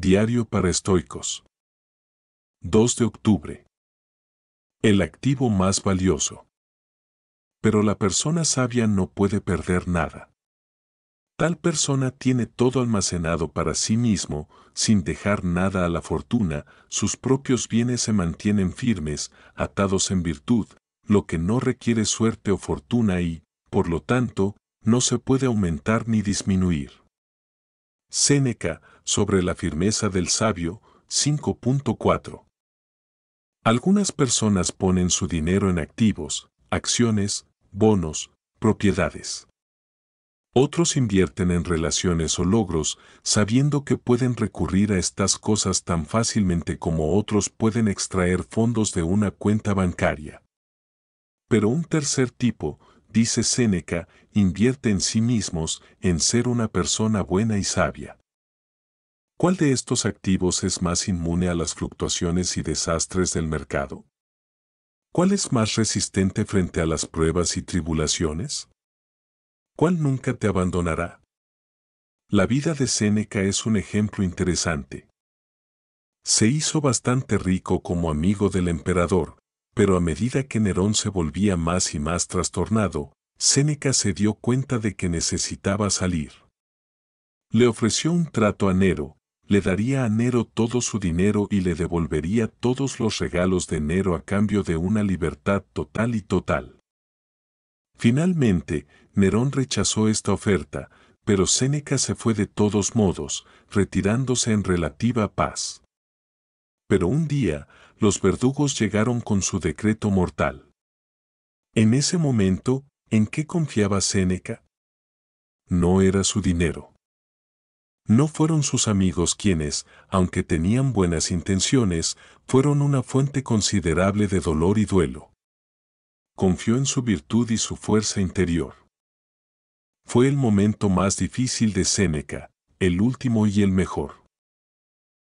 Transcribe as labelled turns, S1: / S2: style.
S1: Diario para estoicos. 2 de octubre. El activo más valioso. Pero la persona sabia no puede perder nada. Tal persona tiene todo almacenado para sí mismo, sin dejar nada a la fortuna, sus propios bienes se mantienen firmes, atados en virtud, lo que no requiere suerte o fortuna y, por lo tanto, no se puede aumentar ni disminuir. Séneca, sobre la firmeza del sabio, 5.4. Algunas personas ponen su dinero en activos, acciones, bonos, propiedades. Otros invierten en relaciones o logros sabiendo que pueden recurrir a estas cosas tan fácilmente como otros pueden extraer fondos de una cuenta bancaria. Pero un tercer tipo dice Séneca, invierte en sí mismos, en ser una persona buena y sabia. ¿Cuál de estos activos es más inmune a las fluctuaciones y desastres del mercado? ¿Cuál es más resistente frente a las pruebas y tribulaciones? ¿Cuál nunca te abandonará? La vida de Séneca es un ejemplo interesante. Se hizo bastante rico como amigo del emperador, pero a medida que Nerón se volvía más y más trastornado, Séneca se dio cuenta de que necesitaba salir. Le ofreció un trato a Nero, le daría a Nero todo su dinero y le devolvería todos los regalos de Nero a cambio de una libertad total y total. Finalmente, Nerón rechazó esta oferta, pero Séneca se fue de todos modos, retirándose en relativa paz. Pero un día, los verdugos llegaron con su decreto mortal. En ese momento, ¿en qué confiaba Séneca? No era su dinero. No fueron sus amigos quienes, aunque tenían buenas intenciones, fueron una fuente considerable de dolor y duelo. Confió en su virtud y su fuerza interior. Fue el momento más difícil de Séneca, el último y el mejor.